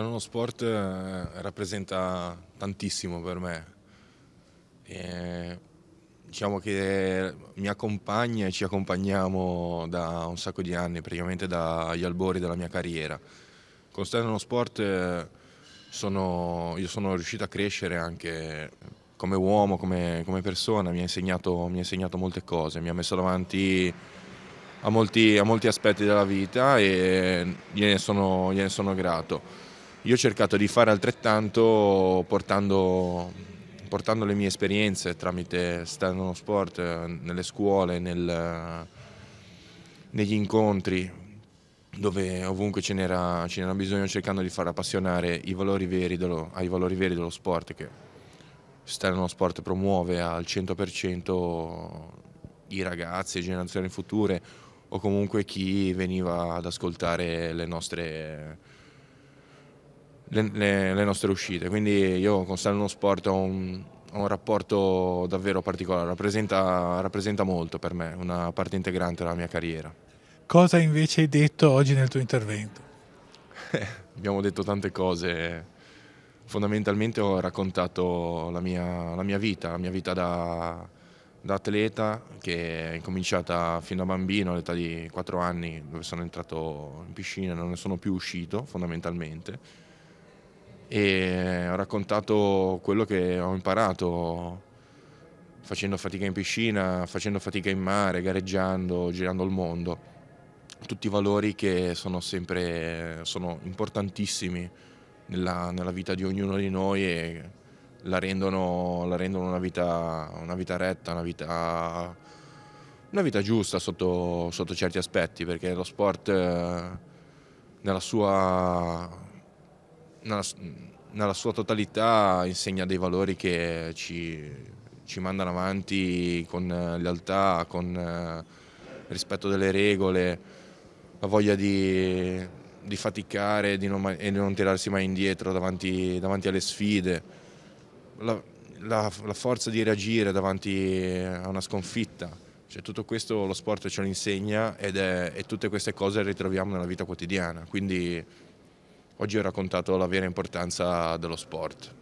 Terreno Sport eh, rappresenta tantissimo per me. E diciamo che mi accompagna e ci accompagniamo da un sacco di anni, praticamente dagli albori della mia carriera. Con Sterno Sport eh, sono, io sono riuscito a crescere anche come uomo, come, come persona, mi ha, insegnato, mi ha, insegnato, molte cose, mi ha messo davanti a molti, a molti aspetti della vita e gliene sono, gliene sono grato. Io ho cercato di fare altrettanto portando, portando le mie esperienze tramite Stano Sport nelle scuole, nel, negli incontri, dove ovunque ce n'era, bisogno, cercando di far appassionare i valori veri dello, ai valori veri dello sport, che Stano Sport promuove al 100% i ragazzi, le generazioni future o comunque chi veniva ad ascoltare le nostre le, le, le nostre uscite. Quindi io con Saluno Sport ho un, ho un rapporto davvero particolare, rappresenta, rappresenta molto per me, una parte integrante della mia carriera. Cosa invece hai detto oggi nel tuo intervento? abbiamo detto tante cose. Fondamentalmente ho raccontato la mia, la mia vita, la mia vita da, da, atleta che è cominciata fin da bambino all'età di 4 anni dove sono entrato in piscina e non ne sono più uscito fondamentalmente e ho raccontato quello che ho imparato facendo fatica in piscina, facendo fatica in mare, gareggiando, girando il mondo. Tutti i valori che sono sempre sono importantissimi nella, nella, vita di ognuno di noi e la rendono, la rendono una, vita, una, vita, retta, una vita, una vita giusta sotto, sotto, certi aspetti, perché lo sport eh, nella sua nella, nella sua totalità insegna dei valori che ci, ci mandano avanti con eh, lealtà, con eh, rispetto delle regole, la voglia di, di faticare di non, e di non tirarsi mai indietro davanti, davanti alle sfide, la, la, la, forza di reagire davanti a una sconfitta. Cioè, tutto questo lo sport ce lo insegna ed è, e tutte queste cose le ritroviamo nella vita quotidiana. Quindi oggi ho raccontato la vera importanza dello sport.